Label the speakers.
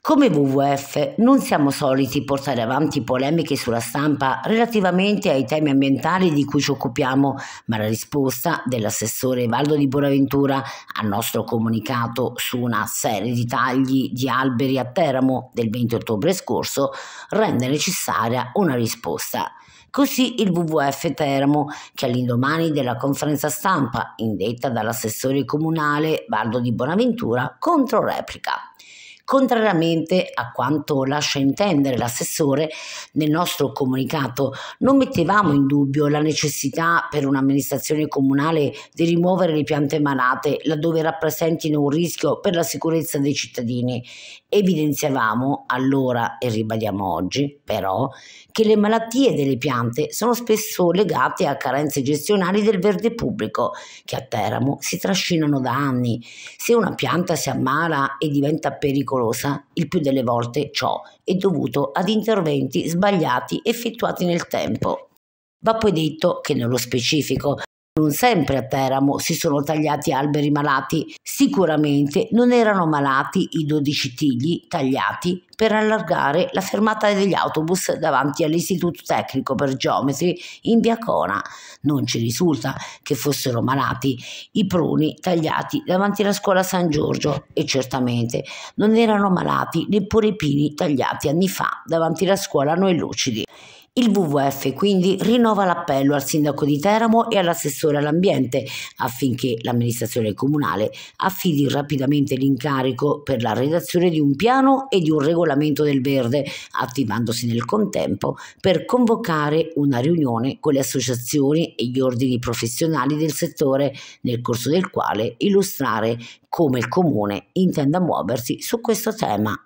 Speaker 1: Come WWF non siamo soliti portare avanti polemiche sulla stampa relativamente ai temi ambientali di cui ci occupiamo, ma la risposta dell'assessore Valdo di Bonaventura al nostro comunicato su una serie di tagli di alberi a Teramo del 20 ottobre scorso rende necessaria una risposta. Così il WWF Teramo, che all'indomani della conferenza stampa indetta dall'assessore comunale Valdo di Bonaventura, controreplica contrariamente a quanto lascia intendere l'assessore nel nostro comunicato. Non mettevamo in dubbio la necessità per un'amministrazione comunale di rimuovere le piante malate laddove rappresentino un rischio per la sicurezza dei cittadini. Evidenziavamo allora e ribadiamo oggi però che le malattie delle piante sono spesso legate a carenze gestionali del verde pubblico che a Teramo si trascinano da anni. Se una pianta si ammala e diventa pericolosa pericolosa, il più delle volte ciò è dovuto ad interventi sbagliati effettuati nel tempo. Va poi detto che nello specifico non sempre a Teramo si sono tagliati alberi malati, sicuramente non erano malati i 12 tigli tagliati per allargare la fermata degli autobus davanti all'Istituto Tecnico per Geometri in via Cona. Non ci risulta che fossero malati i pruni tagliati davanti alla scuola San Giorgio e certamente non erano malati neppure i pini tagliati anni fa davanti alla scuola Noi Lucidi. Il WWF quindi rinnova l'appello al sindaco di Teramo e all'assessore all'ambiente affinché l'amministrazione comunale affidi rapidamente l'incarico per la redazione di un piano e di un regolamento del verde, attivandosi nel contempo per convocare una riunione con le associazioni e gli ordini professionali del settore, nel corso del quale illustrare come il comune intenda muoversi su questo tema.